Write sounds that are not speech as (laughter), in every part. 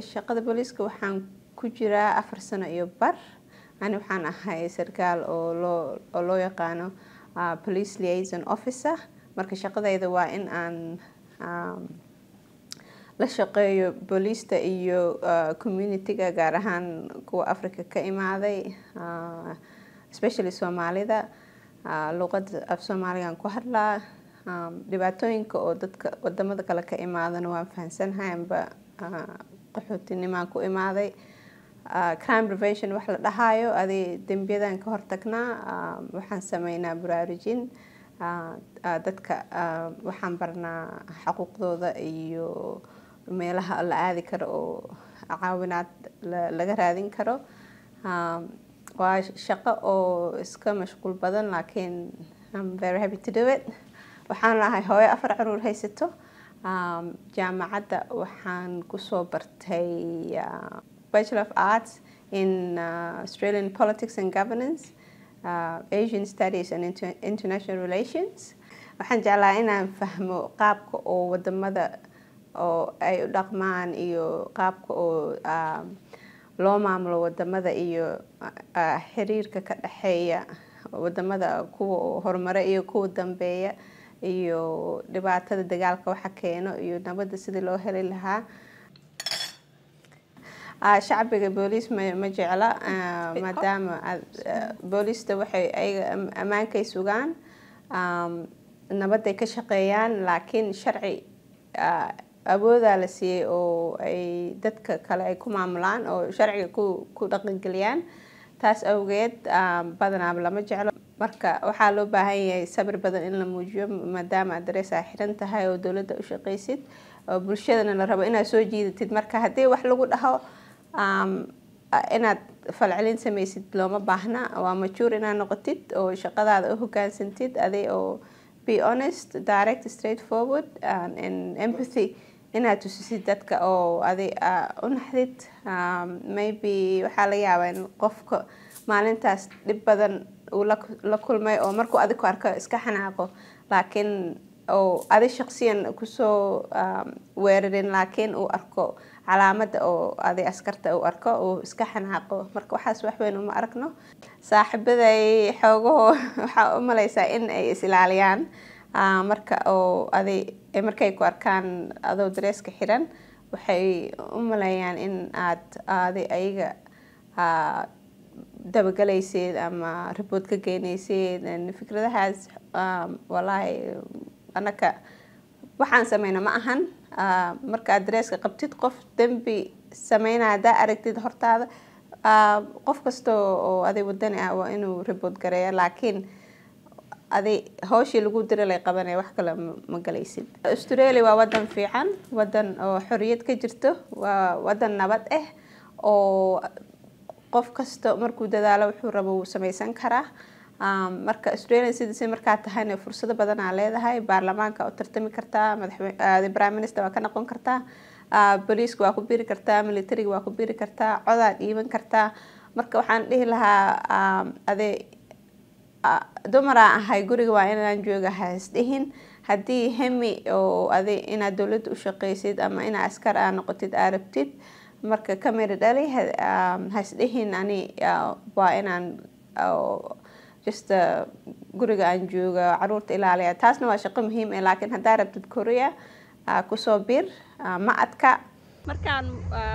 shaqada booliiska waxaan ku jiraa afar sano iyo bar ani waxaan ahay sarkaal oo loo yaqaano ah, police liason officer marka shaqadeyda waa in aan um, la shaqeeyo booliista iyo ah, communityga gaar ahaan kuwa africa ka imaaday ah, especially soomaalida luuqada af soomaaligaan ku hadlaa um, dhibaatooyinka oo dadka wadamada kale ka imaadana waan fahansanahay amba qaxootinimaan ku imaaday ah, crime prevention wax la dhahaayo aday dembiyadan ka hortagnaa ah, waxaan sameynaa buraarujin ah, dadka waxaan barnaa xaquuqdooda iyo meelaha la aadi karo oo caawinaad laga raadin karo waa shaqo oo iska mashquul badan laakiin waxaan lahay hooyo afar caruur haysato jaamacadda waxaan kusoo bartay uh, bachelor of arts in uh, australian politics and governance uh, asian studies and international relations waxaan jeclaa inaan fahmo qaabka oo wadamada oo ay u dhaqmaan iyo qaabka oo um, loo maamulo wadamada iyo xiriirka ka dhexeeya wadamada kuwa horumara iyo kuwa dambeeya iyo dhibaatada dagaalka waxa keeno iyo nabadda sidii loo heli lahaa ah, shacbiga booliis ma jecla ah, maadaama ah, booliista waxay ayga ammaankay sugaan nabadday ka shaqeeyaan laakiin sharci awoodaa la siiyey oo ay dadka kale ay ku maamulaan oo sharciga ku dhaqangeliyaan taas awgeed badanaa lama jeclo marka waxaa loo baahan yahay sabir badan in la muujiyo maadaama adareysa xiran tahay oo dowladda u shaqaysid oo bulshadana la rabo inaad soo jiidatid marka haddii wax lagu dhaho inaad falcelin samaysid looma baahna waa majuur inaad noqotid oo shaqadaada u hogaansantid aday oo be honest direct straight forward and empathy inaad tusisid dadka oo aday u naxdid maybe waxaa laga yaabaa in qofka maalintaas dhib badan la kulmay oo markuu adig ku arko iska xanaaqo laakiin oo adi shaqsiyan kusoo um, weerarin laakiin uu arko calaamada oo adi askarta uu arko uu iska xanaaqo marka waxaas waxweyn uma aragno saaxibaday xoogaho (laughs) waxaa u malaysaa in ay is-ilaaliyaan uh, marka oo adi markay ku arkaan adoo dareeska xiran waxay u malayaan in aad adi ayaga uh, dabagalayseed ama report ka geyneysed fikradahaas um, walahi anaka waxaan sameyna ma ahan uh, marka adresska qabtid qof dembi sameyna hadaa aragtid hortaada uh, qof kasta oo aday wadani ah waa inuu report gareeya laakiin aday howshii lagu dira lay qabanaya wax kale ma galaysid australia waa wadan fiican wadan oo xorriyad ka jirto waa wadan nabad ah oo qof kasta markuu dadaalo wuxuu rabo wuu sameysan karaa marka australia sidis markaa tahayna fursado badanaa leedahay baarlamaanka u tartami kartaa prime minister waa ka noqon kartaa boliiska waa ku biri kartaa militariga waa ku biri kartaa codaa dhiiban kartaa marka waxaan dhihi lahaa ade dumaraa ahay guriga waa inaan jooga isdhihin haddii hemi oo ade inaad dowladda u shaqeysid ama inaa askar aa noqotid aa rabtid marka camera dhali haisdhihin um, ani uh, waa inaan uh, just uh, guriga aan jooga caruurta ilaaliya taasna waa shaqo muhiim ah laakiin haddaa rabtid korea kusoo bir ma adka markaan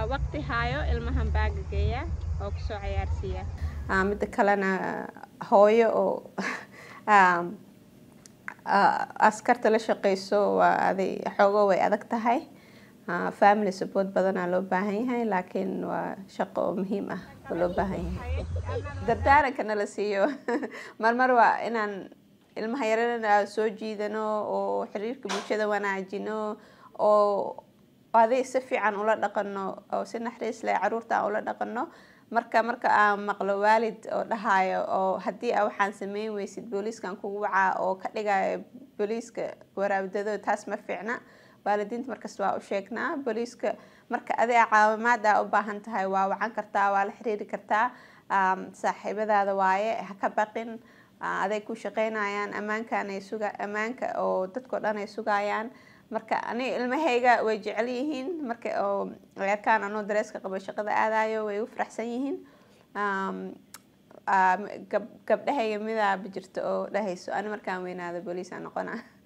waqti haayo ilmahan baaga geeya oo kusoo cayaarsiiya midda kalena hooyo oo (laughs) um, askarta la shaqeyso waa aday xoogo way adag tahay family support badanaa loo baahan yahay laakiin waa shaqo oo muhiim ah oo loo baahan yahay dardaaranka nala siiyo marmar (laughs) waa inaan ilmaha yarana soo jiidano oo xiriirka bulshada wanaajino oo adi si fiican ula dhaqano oo si naxariis leh caruurta aan ah ula dhaqano marka marka aan maqlo waalid oo dhahaayo oo haddii a waxaan sameyn weysid booliiskan kugu wacaa oo ka dhigaayo booliiska waraabdado taas ma fiicna waalidiinta markasta waa u sheegnaa booliiska marka adia caawimaada u baahan tahay waa wacan kartaa waa la xiriiri kartaa saaxiibadaada waaye ha ka baqin aday ku shaqeynayaan ammaankaan ay suga ammaanka oo dadko dhan ay sugayaan marka ani ilmahayga way jecel yihiin marka ay arkaan anuu dareeska qabo shaqada aadayo way u faraxsan yihiin gabdhahayga midaa bijirta oo dhahayso ani markaan weynaado booliis aan noqonaa